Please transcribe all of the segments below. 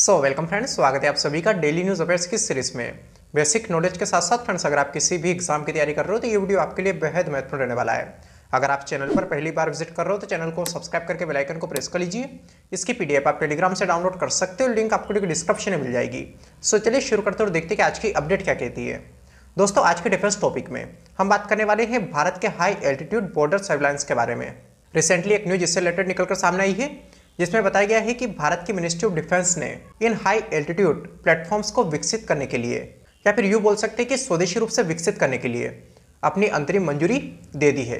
so welcome friends स्वागत है आप सभी का डेली न्यूज़ अफेयर्स की सीरीज में बेसिक नॉलेज के साथ साथ फ्रेंड्स अगर आप किसी भी एग्जाम की तैयारी कर रहे हो तो ये वीडियो आपके लिए बेहद महत्वपूर्ण रहने वाला है अगर आप चैनल पर पहली बार विजिट कर रहे हो तो चैनल को सब्सक्राइब करके बेलाइकन को प्रेस कर लीजिए इसकी पीडीएफ आप टेलीग्राम से डाउनलोड कर सकते हो लिंक आपको डिस्क्रिप्शन में मिल जाएगी सो चलिए शुरू करते और देखते हैं कि आज की अपडेट क्या कहती है दोस्तों आज के डिफेंस टॉपिक में हम बात करने वाले हैं भारत के हाई एल्टीट्यूड बॉर्डर सर्विलांस के बारे में रिसेंटली एक न्यूज इससे रिलेटेड निकलकर सामने आई है जिसमें बताया गया है कि भारत की मिनिस्ट्री ऑफ डिफेंस ने इन हाई एल्टीट्यूड प्लेटफॉर्म्स को विकसित करने के लिए या फिर यूँ बोल सकते हैं कि स्वदेशी रूप से विकसित करने के लिए अपनी अंतरिम मंजूरी दे दी है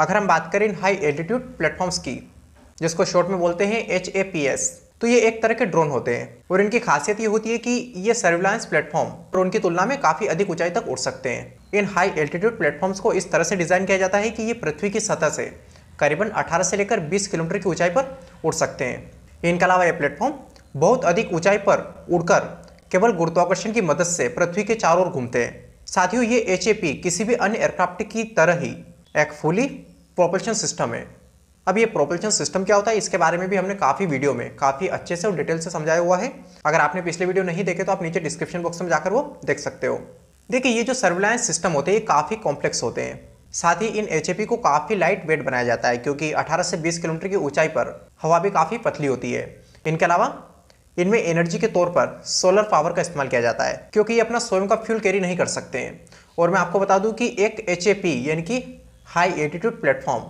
अगर हम बात करें इन हाई एल्टीट्यूड प्लेटफॉर्म्स की जिसको शॉर्ट में बोलते हैं एच ए पी एस तो ये एक तरह के ड्रोन होते हैं और इनकी खासियत ये होती है कि ये सर्विलांस प्लेटफॉर्म ड्रोन की तुलना में काफ़ी अधिक ऊंचाई तक उड़ सकते हैं इन हाई एल्टीट्यूड प्लेटफॉर्म्स को इस तरह से डिज़ाइन किया जाता है कि ये पृथ्वी की सतह से करीबन 18 से लेकर 20 किलोमीटर की ऊंचाई पर उड़ सकते हैं इनके अलावा ये प्लेटफॉर्म बहुत अधिक ऊंचाई पर उड़कर केवल गुरुत्वाकर्षण की मदद से पृथ्वी के चारों ओर घूमते हैं साथियों ये एच किसी भी अन्य एयरक्राफ्ट की तरह ही एक फुली प्रोपल्शन सिस्टम है अब ये प्रोपल्शन सिस्टम क्या होता है इसके बारे में भी हमने काफ़ी वीडियो में काफ़ी अच्छे से और डिटेल से समझाया हुआ है अगर आपने पिछले वीडियो नहीं देखे तो आप नीचे डिस्क्रिप्शन बॉक्स में जाकर वो देख सकते हो देखिए ये जो सर्विलायंस सिस्टम होते हैं ये काफ़ी कॉम्प्लेक्स होते हैं साथ ही इन एच को काफ़ी लाइट वेट बनाया जाता है क्योंकि 18 से 20 किलोमीटर की ऊंचाई पर हवा भी काफ़ी पतली होती है इनके अलावा इनमें एनर्जी के तौर पर सोलर पावर का इस्तेमाल किया जाता है क्योंकि ये अपना स्वयं का फ्यूल कैरी नहीं कर सकते हैं और मैं आपको बता दूं कि एक एच यानी कि हाई एटीट्यूड प्लेटफॉर्म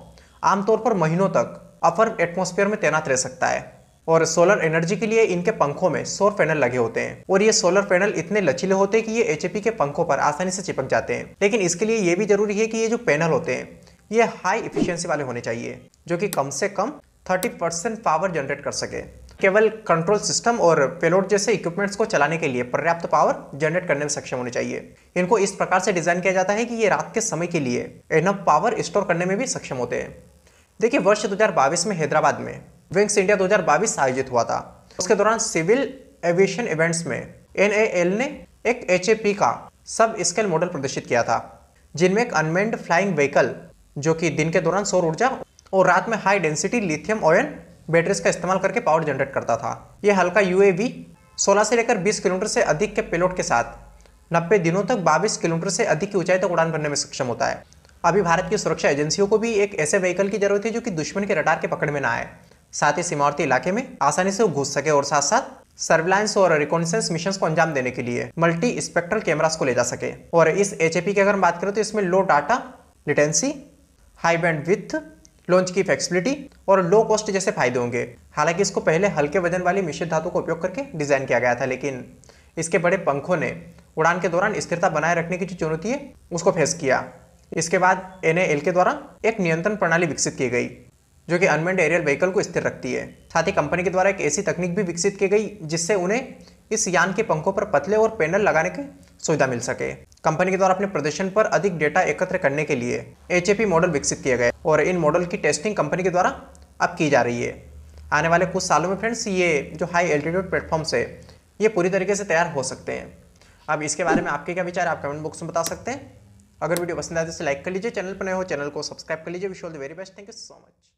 आमतौर पर महीनों तक अपर एटमोसफेयर में तैनात रह सकता है और सोलर एनर्जी के लिए इनके पंखों में सोर पैनल लगे होते हैं और ये सोलर पैनल इतने लचीले होते हैं कि ये एच के पंखों पर आसानी से चिपक जाते हैं लेकिन इसके लिए ये भी जरूरी है कि ये जो पैनल होते हैं ये हाई इफिशियंसी वाले होने चाहिए जो कि कम से कम 30 परसेंट पावर जनरेट कर सके केवल कंट्रोल सिस्टम और पेलोड जैसे इक्विपमेंट्स को चलाने के लिए पर्याप्त पावर जनरेट करने में सक्षम होने चाहिए इनको इस प्रकार से डिज़ाइन किया जाता है कि ये रात के समय के लिए एनफ पावर स्टोर करने में भी सक्षम होते हैं देखिए वर्ष 2022 में हैदराबाद में विंग्स इंडिया 2022 आयोजित हुआ था उसके दौरान सिविल एविएशन इवेंट्स में एन ने एक एच का सब स्केल मॉडल प्रदर्शित किया था जिनमें एक अनमेंड फ्लाइंग व्हीकल जो कि दिन के दौरान सौर ऊर्जा और रात में high density lithium ion batteries का इस्तेमाल करके पावर जनरेट करता था यह हल्का यू 16 से लेकर 20 किलोमीटर से अधिक के पेलोट के साथ 90 दिनों तक 22 किलोमीटर से अधिक की ऊंचाई तक उड़ान भरने में सक्षम होता है अभी भारत की सुरक्षा एजेंसियों को भी एक ऐसे व्हीकल की जरूरत है जो कि दुश्मन के रडार के पकड़ में ना आए साथ ही सीमावर्ती इलाके में आसानी से घुस सके और साथ साथ सर्विलांस और रिकॉन्सेंस मिशन को अंजाम देने के लिए मल्टी स्पेक्ट्रल कैमरास को ले जा सके और इस एच की अगर हम बात करें तो इसमें low data latency high band with launch की फ्लेक्सिबिलिटी और लो कॉस्ट जैसे फायदे होंगे हालांकि इसको पहले हल्के वजन वाली मिश्रित धातु का उपयोग करके डिजाइन किया गया था लेकिन इसके बड़े पंखों ने उड़ान के दौरान स्थिरता बनाए रखने की जो चुनौती है उसको फेस किया इसके बाद एन के द्वारा एक नियंत्रण प्रणाली विकसित की गई जो कि अनमेंड एरियल व्हीकल को स्थिर रखती है साथ ही कंपनी के द्वारा एक ऐसी तकनीक भी विकसित की गई जिससे उन्हें इस यान के पंखों पर पतले और पैनल लगाने की सुविधा मिल सके कंपनी के द्वारा अपने प्रदर्शन पर अधिक डेटा एकत्र करने के लिए एच मॉडल विकसित किए गए और इन मॉडल की टेस्टिंग कंपनी के द्वारा अब की जा रही है आने वाले कुछ सालों में फ्रेंड्स ये जो हाई एल्टीट्यूड प्लेटफॉर्म्स है ये पूरी तरीके से तैयार हो सकते हैं अब इसके बारे में आपके क्या विचार है आप कमेंट बॉक्स में बता सकते हैं अगर वीडियो पसंद आए तो लाइक कर लीजिए चैनल पर नए हो चैनल को सब्सक्राइब कर लीजिए wish all the very best thank you so much